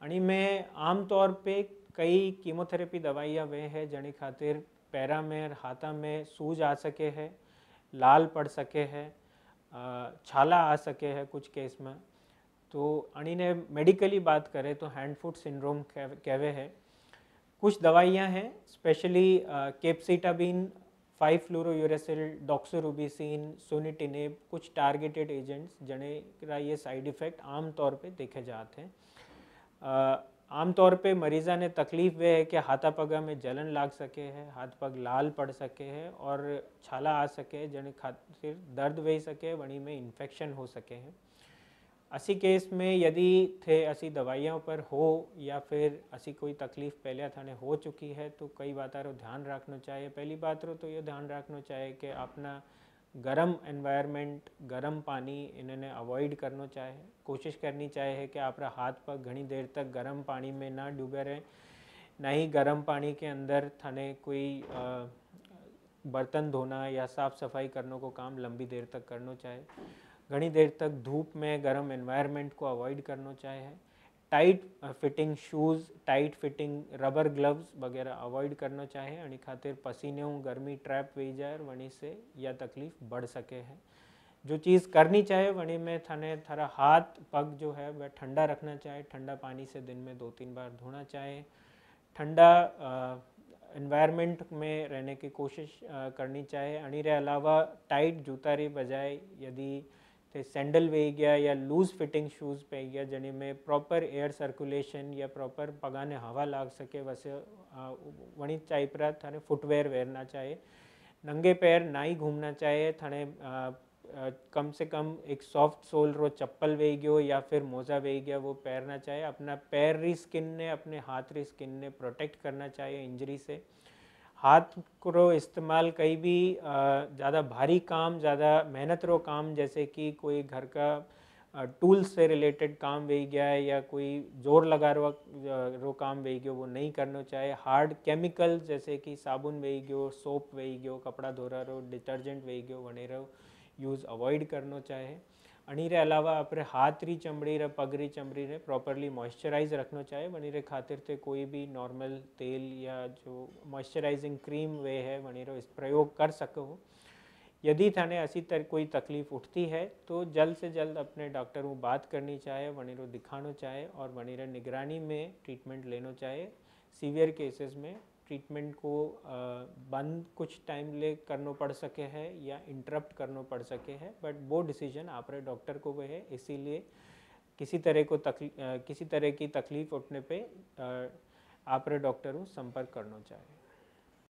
आणि में आमतौर पे कई कीमोथेरेपी दवाइयाँ वे हैं जनी खातिर पैरा में हाथा में सूज आ सके है लाल पड़ सके है छाला आ सके है कुछ केस में तो अणी ने मेडिकली बात करें तो हैंड फूट सिंड्रोम कहवे है कुछ दवाइयाँ हैं specially capecitabine five fluorouracil doxorubicin sunitinib कुछ टारगेटेड एजेंट्स जने ये साइड इफ़ेक्ट आमतौर पे देखे जाते हैं आमतौर पे मरीज़ा ने तकलीफ़ वह है कि हाथा पगा में जलन लाग सके है हाथ पग लाल पड़ सके है और छाला आ सके जन खातिर दर्द वही सके वहीं में इन्फेक्शन हो सके है असी केस में यदि थे असी दवाइयों पर हो या फिर असी कोई तकलीफ़ पहले थाने हो चुकी है तो कई बात ध्यान रखना चाहिए पहली बात रो तो ये ध्यान रखना चाहिए कि अपना गर्म एनवायरमेंट गर्म पानी इन्होंने अवॉइड करना चाहे कोशिश करनी चाहिए कि आप हाथ पर घनी देर तक गर्म पानी में ना डूबे रहें ना ही गर्म पानी के अंदर थाने कोई आ, बर्तन धोना या साफ़ सफाई करने को काम लंबी देर तक करना चाहिए घनी देर तक धूप में गर्म एनवायरमेंट को अवॉइड करना चाहिए tight fitting shoes tight fitting rubber gloves वगैरह अवॉइड करना चाहे अने खातिर पसीने गर्मी ट्रैप वही जाए वहीं से या तकलीफ बढ़ सके है जो चीज़ करनी चाहिए वहीं में थाने थारा हाथ पग जो है वह ठंडा रखना चाहिए ठंडा पानी से दिन में दो तीन बार धोना चाहिए ठंडा इन्वायरमेंट में रहने की कोशिश आ, करनी चाहिए अणि अलावा टाइट जूता रे बजाय यदि थे तो सैंडल गया या लूज़ फिटिंग शूज़ पे गया जने में प्रॉपर एयर सर्कुलेशन या प्रॉपर पगाने हवा लाग सके वैसे वणी चाइपरा थाने फुटवेयर वेरना चाहिए नंगे पैर ना ही घूमना चाहिए थाने आ, आ, कम से कम एक सॉफ्ट सोल रो चप्पल वे गयो या फिर मोजा वे गया वो पैरना चाहिए अपना पैर री स्किन ने अपने हाथ री स्किन ने प्रोटेक्ट करना चाहिए इंजरी से हाथ को इस्तेमाल कहीं भी ज़्यादा भारी काम ज़्यादा मेहनत रो काम जैसे कि कोई घर का टूल से रिलेटेड काम वे गया है या कोई जोर लगा रो रो काम वे गयो वो नहीं करना चाहे हार्ड केमिकल जैसे कि साबुन वे गयो सोप वे गयो कपड़ा धो रो डिटर्जेंट वे गयो वने रहो यूज़ अवॉइड करना चाहे अनीर अलावा अपने हाथ री चमड़ी ચમડી पग री चमड़ी ચમડી प्रॉपरली मॉइस्चराइज रखना चाहिए वनी रे खातिर ते कोई भी नॉर्मल तेल या जो मॉइस्चराइजिंग क्रीम वे है वनी इस प्रयोग कर सको यदि थाने ऐसी तर कोई तकलीफ उठती है तो जल्द से जल्द अपने डॉक्टर को बात करनी चाहिए वनीरो दिखाना चाहिए और वनीरा निगरानी में ट्रीटमेंट लेना चाहिए सीवियर केसेस में ट्रीटमेंट को बंद कुछ टाइम ले करना पड़ सके है या इंटरप्ट करना पड़ सके है बट वो डिसीजन आप डॉक्टर को वह है इसीलिए किसी तरह को तकली किसी तरह की तकलीफ़ उठने पे आप डॉक्टर संपर्क करना चाहिए